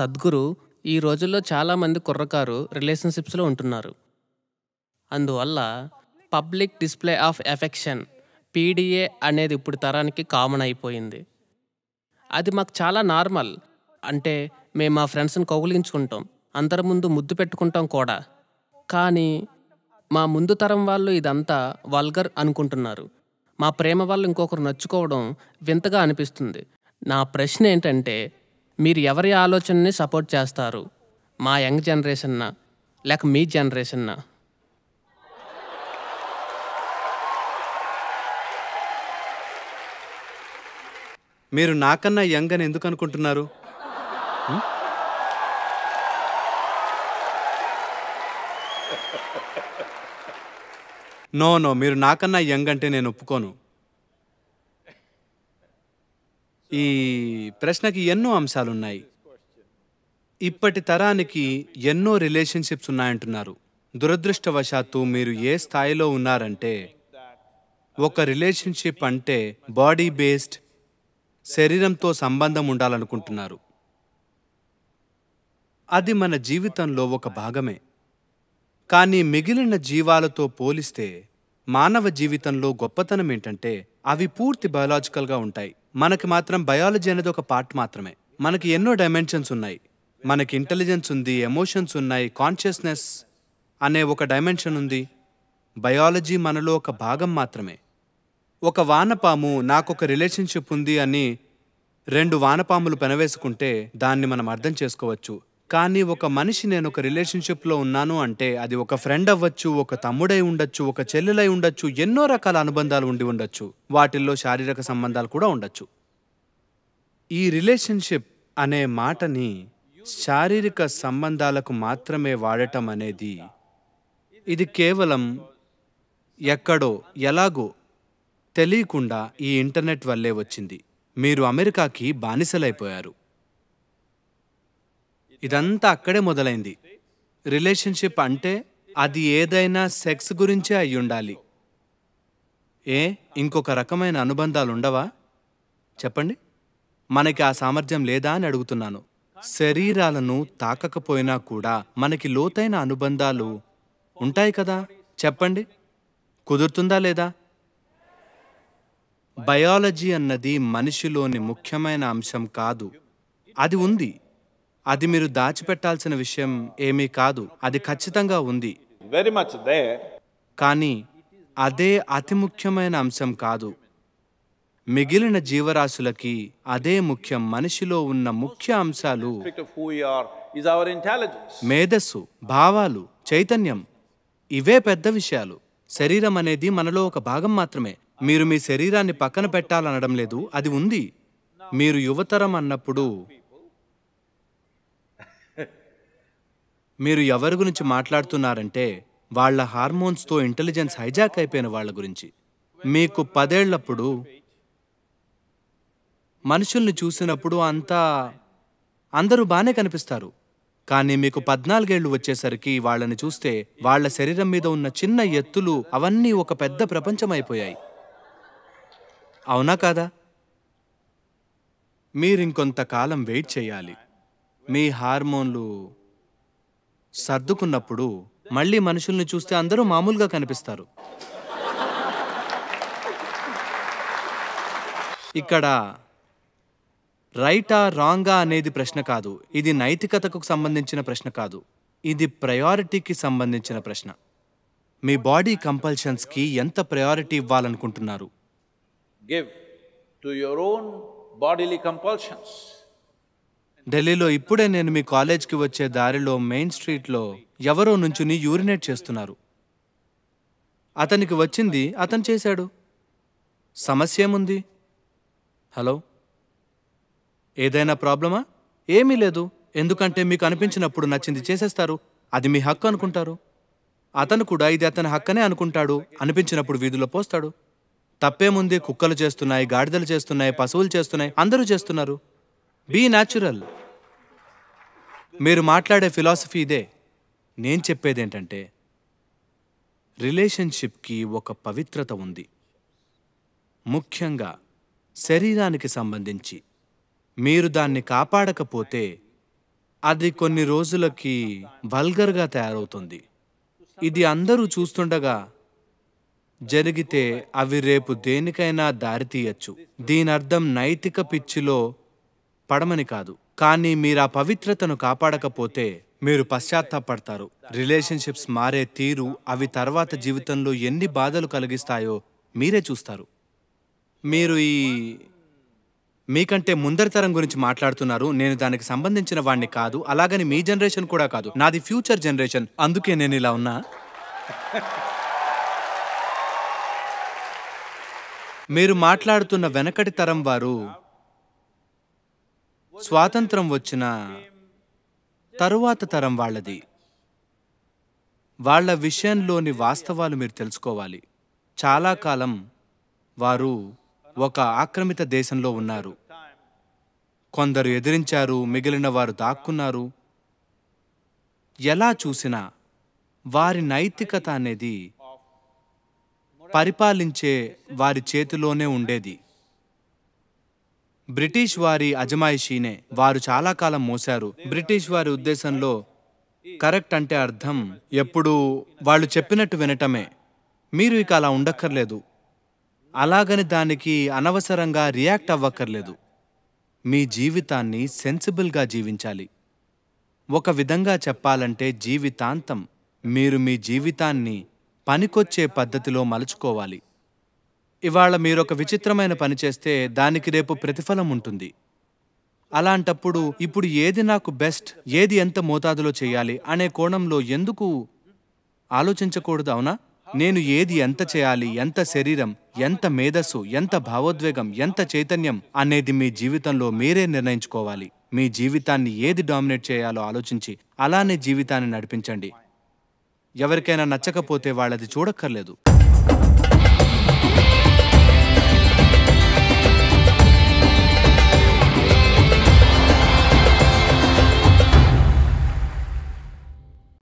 సద్గురు ఈ రోజుల్లో చాలామంది కుర్రకారు రిలేషన్షిప్స్లో ఉంటున్నారు అందువల్ల public display of affection PDA అనేది ఇప్పుడు తరానికి కామన్ అయిపోయింది అది మాకు చాలా నార్మల్ అంటే మేము మా ఫ్రెండ్స్ని కౌగులించుకుంటాం అందరి ముందు ముద్దు పెట్టుకుంటాం కూడా కానీ మా ముందు తరం వాళ్ళు ఇదంతా వల్గర్ అనుకుంటున్నారు మా ప్రేమ వాళ్ళు ఇంకొకరు నచ్చుకోవడం వింతగా అనిపిస్తుంది నా ప్రశ్న ఏంటంటే మీరు ఎవరి ఆలోచనని సపోర్ట్ చేస్తారు మా యంగ్ జనరేషన్నా లేక మీ జనరేషన్నా మీరు నాకన్నా యంగ్ అని ఎందుకు అనుకుంటున్నారు నో నో మీరు నాకన్నా యంగ్ అంటే నేను ఒప్పుకోను ఈ ప్రశ్నకి ఎన్నో అంశాలున్నాయి ఇప్పటి తరానికి ఎన్నో రిలేషన్షిప్స్ ఉన్నాయంటున్నారు దురదృష్టవశాత్తు మీరు ఏ స్థాయిలో ఉన్నారంటే ఒక రిలేషన్షిప్ అంటే బాడీ బేస్డ్ శరీరంతో సంబంధం ఉండాలనుకుంటున్నారు అది మన జీవితంలో ఒక భాగమే కానీ మిగిలిన జీవాలతో పోలిస్తే మానవ జీవితంలో గొప్పతనం ఏంటంటే అవి పూర్తి బయలాజికల్గా ఉంటాయి మనకి మాత్రం బయాలజీ అనేది ఒక పార్ట్ మాత్రమే మనకి ఎన్నో డైమెన్షన్స్ ఉన్నాయి మనకి ఇంటెలిజెన్స్ ఉంది ఎమోషన్స్ ఉన్నాయి కాన్షియస్నెస్ అనే ఒక డైమెన్షన్ ఉంది బయాలజీ మనలో ఒక భాగం మాత్రమే ఒక వానపాము నాకొక రిలేషన్షిప్ ఉంది అని రెండు వానపాములు పెనవేసుకుంటే దాన్ని మనం అర్థం చేసుకోవచ్చు కానీ ఒక మనిషి నేను ఒక రిలేషన్షిప్లో ఉన్నాను అంటే అది ఒక ఫ్రెండ్ అవ్వచ్చు ఒక తమ్ముడై ఉండొచ్చు ఒక చెల్లెలై ఉండొచ్చు ఎన్నో రకాల అనుబంధాలు ఉండి ఉండొచ్చు వాటిల్లో శారీరక సంబంధాలు కూడా ఉండొచ్చు ఈ రిలేషన్షిప్ అనే మాటని శారీరక సంబంధాలకు మాత్రమే వాడటం అనేది ఇది కేవలం ఎక్కడో ఎలాగో తెలియకుండా ఈ ఇంటర్నెట్ వల్లే వచ్చింది మీరు అమెరికాకి బానిసలైపోయారు ఇదంతా అక్కడే మొదలైంది రిలేషన్షిప్ అంటే అది ఏదైనా సెక్స్ గురించే అయి ఉండాలి ఏ ఇంకొక రకమైన అనుబంధాలు ఉండవా చెప్పండి మనకి ఆ సామర్థ్యం లేదా అని అడుగుతున్నాను శరీరాలను తాకకపోయినా కూడా మనకి లోతైన అనుబంధాలు ఉంటాయి కదా చెప్పండి కుదురుతుందా లేదా బయాలజీ అన్నది మనిషిలోని ముఖ్యమైన అంశం కాదు అది ఉంది అది మీరు దాచిపెట్టాల్సిన విషయం ఏమీ కాదు అది ఖచ్చితంగా ఉంది వెరీ మచ్ దే కానీ అదే అతి ముఖ్యమైన అంశం కాదు మిగిలిన జీవరాశులకి అదే ముఖ్యం మనిషిలో ఉన్న ముఖ్య అంశాలు మేధస్సు భావాలు చైతన్యం ఇవే పెద్ద విషయాలు శరీరం అనేది మనలో ఒక భాగం మాత్రమే మీరు మీ శరీరాన్ని పక్కన పెట్టాలనడం లేదు అది ఉంది మీరు యువతరం అన్నప్పుడు మీరు ఎవరి గురించి మాట్లాడుతున్నారంటే వాళ్ల హార్మోన్స్తో ఇంటెలిజెన్స్ హైజాక్ అయిపోయిన వాళ్ళ గురించి మీకు పదేళ్లప్పుడు మనుషుల్ని చూసినప్పుడు అంతా అందరూ బాగానే కనిపిస్తారు కానీ మీకు పద్నాలుగేళ్లు వచ్చేసరికి వాళ్ళని చూస్తే వాళ్ల శరీరం మీద ఉన్న చిన్న ఎత్తులు అవన్నీ ఒక పెద్ద ప్రపంచం అయిపోయాయి అవునా కాదా మీరింకొంతకాలం వెయిట్ చేయాలి మీ హార్మోన్లు సర్దుకున్నప్పుడు మళ్ళీ మనుషుల్ని చూస్తే అందరూ మామూలుగా కనిపిస్తారు ఇక్కడ రైటా రాంగా అనేది ప్రశ్న కాదు ఇది నైతికతకు సంబంధించిన ప్రశ్న కాదు ఇది ప్రయారిటీకి సంబంధించిన ప్రశ్న మీ బాడీ కంపల్షన్స్కి ఎంత ప్రయారిటీ ఇవ్వాలనుకుంటున్నారు give to your own bodily compulsions ఢిల్లీలో ఇప్పుడే నేను మీ కాలేజ్కి వచ్చే దారిలో మెయిన్ స్ట్రీట్లో ఎవరో నుంచుని యూరినేట్ చేస్తున్నారు అతనికి వచ్చింది అతను చేశాడు సమస్య ఏముంది హలో ఏదైనా ప్రాబ్లమా ఏమీ లేదు ఎందుకంటే మీకు అనిపించినప్పుడు నచ్చింది చేసేస్తారు అది మీ హక్కు అనుకుంటారు అతను కూడా ఇది అతని హక్కనే అనుకుంటాడు అనిపించినప్పుడు వీధిలో పోస్తాడు తప్పేముంది కుక్కలు చేస్తున్నాయి గాడిదలు చేస్తున్నాయి పశువులు చేస్తున్నాయి అందరూ చేస్తున్నారు బీ న్యాచురల్ మీరు మాట్లాడే ఫిలాసఫీ ఇదే నేను చెప్పేది ఏంటంటే రిలేషన్షిప్కి ఒక పవిత్రత ఉంది ముఖ్యంగా శరీరానికి సంబంధించి మీరు దాన్ని కాపాడకపోతే అది కొన్ని రోజులకి వల్గర్గా తయారవుతుంది ఇది అందరూ చూస్తుండగా జరిగితే అవి రేపు దేనికైనా దారితీయచ్చు దీని అర్థం నైతిక పిచ్చిలో పడమని కాదు కానీ మీరు ఆ పవిత్రతను కాపాడకపోతే మీరు పశ్చాత్తాపడతారు రిలేషన్షిప్స్ మారే తీరు అవి తర్వాత జీవితంలో ఎన్ని బాధలు కలిగిస్తాయో మీరే చూస్తారు మీరు ఈ మీకంటే ముందరితరం గురించి మాట్లాడుతున్నారు నేను దానికి సంబంధించిన వాడిని కాదు అలాగని మీ జనరేషన్ కూడా కాదు నాది ఫ్యూచర్ జనరేషన్ అందుకే నేను ఇలా ఉన్నా మీరు మాట్లాడుతున్న వెనకటి తరం వారు స్వాతంత్రం వచ్చిన తరువాత తరం వాళ్ళది వాళ్ళ విషయంలోని వాస్తవాలు మీరు తెలుసుకోవాలి చాలా కాలం వారు ఒక ఆక్రమిత దేశంలో ఉన్నారు కొందరు ఎదిరించారు మిగిలిన వారు దాక్కున్నారు ఎలా చూసినా వారి నైతికత అనేది పరిపాలించే వారి చేతిలోనే ఉండేది బ్రిటిష్ వారి అజమాయిషీనే వారు చాలా కాలం మోశారు బ్రిటిష్ వారి ఉద్దేశంలో కరెక్ట్ అంటే అర్థం ఎప్పుడు వాళ్ళు చెప్పినట్టు వినటమే మీరు ఇక అలా ఉండక్కర్లేదు అలాగని దానికి అనవసరంగా రియాక్ట్ అవ్వక్కర్లేదు మీ జీవితాన్ని సెన్సిబుల్గా జీవించాలి ఒక విధంగా చెప్పాలంటే జీవితాంతం మీరు మీ జీవితాన్ని పనికొచ్చే పద్ధతిలో మలుచుకోవాలి ఇవాళ మీరు ఒక విచిత్రమైన పని చేస్తే దానికి రేపు ప్రతిఫలం ఉంటుంది అలాంటప్పుడు ఇప్పుడు ఏది నాకు బెస్ట్ ఏది ఎంత మోతాదులో చేయాలి అనే కోణంలో ఎందుకు ఆలోచించకూడదు అవునా నేను ఏది ఎంత చేయాలి ఎంత శరీరం ఎంత మేధస్సు ఎంత భావోద్వేగం ఎంత చైతన్యం అనేది మీ జీవితంలో మీరే నిర్ణయించుకోవాలి మీ జీవితాన్ని ఏది డామినేట్ చేయాలో ఆలోచించి అలానే జీవితాన్ని నడిపించండి ఎవరికైనా నచ్చకపోతే వాళ్ళది చూడక్కర్లేదు